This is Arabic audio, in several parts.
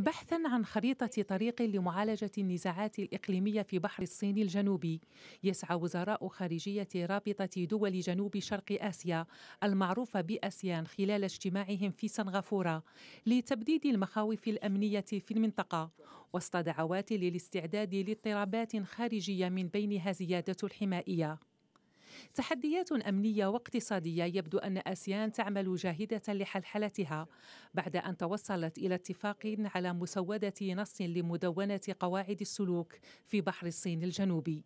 بحثا عن خريطة طريق لمعالجة النزاعات الإقليمية في بحر الصين الجنوبي يسعى وزراء خارجية رابطة دول جنوب شرق آسيا المعروفة بآسيان خلال اجتماعهم في سنغافورة لتبديد المخاوف الأمنية في المنطقة وسط دعوات للاستعداد لاضطرابات خارجية من بينها زيادة الحمائية تحديات أمنية واقتصادية يبدو أن آسيان تعمل جاهدة لحلحلتها بعد أن توصلت إلى اتفاق على مسودة نص لمدونة قواعد السلوك في بحر الصين الجنوبي.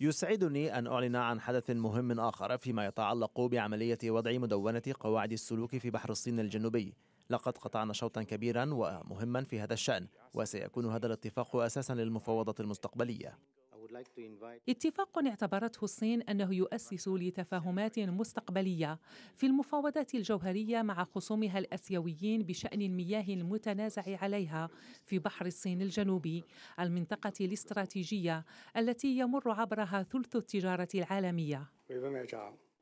يسعدني أن أعلن عن حدث مهم آخر فيما يتعلق بعملية وضع مدونة قواعد السلوك في بحر الصين الجنوبي لقد قطعنا شوطا كبيرا ومهما في هذا الشأن وسيكون هذا الاتفاق أساسا للمفاوضات المستقبلية اتفاق اعتبرته الصين أنه يؤسس لتفاهمات مستقبلية في المفاوضات الجوهرية مع خصومها الأسيويين بشأن المياه المتنازع عليها في بحر الصين الجنوبي المنطقة الاستراتيجية التي يمر عبرها ثلث التجارة العالمية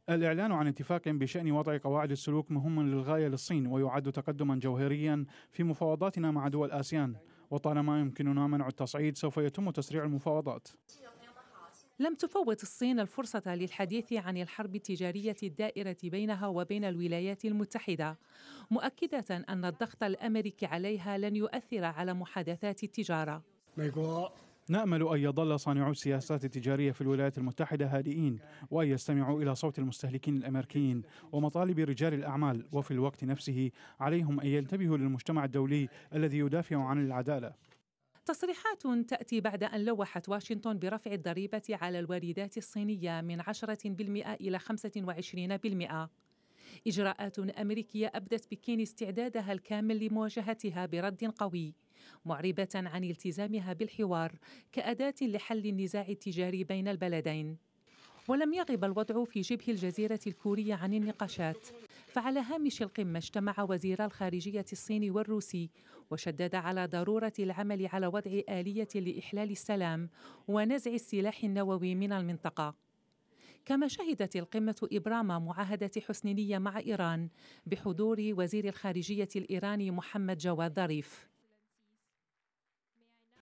الإعلان عن اتفاق بشأن وضع قواعد السلوك مهم للغاية للصين ويعد تقدما جوهريا في مفاوضاتنا مع دول آسيان وطالما يمكننا منع التصعيد سوف يتم تسريع المفاوضات لم تفوت الصين الفرصة للحديث عن الحرب التجارية الدائرة بينها وبين الولايات المتحدة، مؤكدة أن الضغط الأمريكي عليها لن يؤثر على محادثات التجارة. نامل ان يظل صانعو السياسات التجاريه في الولايات المتحده هادئين وان يستمعوا الى صوت المستهلكين الامريكيين ومطالب رجال الاعمال وفي الوقت نفسه عليهم ان ينتبهوا للمجتمع الدولي الذي يدافع عن العداله تصريحات تأتي بعد أن لوحت واشنطن برفع الضريبة على الواردات الصينية من 10% إلى 25%. إجراءات أمريكية أبدت بكين استعدادها الكامل لمواجهتها برد قوي. معربة عن التزامها بالحوار كأداة لحل النزاع التجاري بين البلدين ولم يغب الوضع في شبه الجزيرة الكورية عن النقاشات فعلى هامش القمة اجتمع وزير الخارجية الصيني والروسي وشدد على ضرورة العمل على وضع آلية لإحلال السلام ونزع السلاح النووي من المنطقة كما شهدت القمة إبرام معاهدة حسن نية مع إيران بحضور وزير الخارجية الإيراني محمد جواد ظريف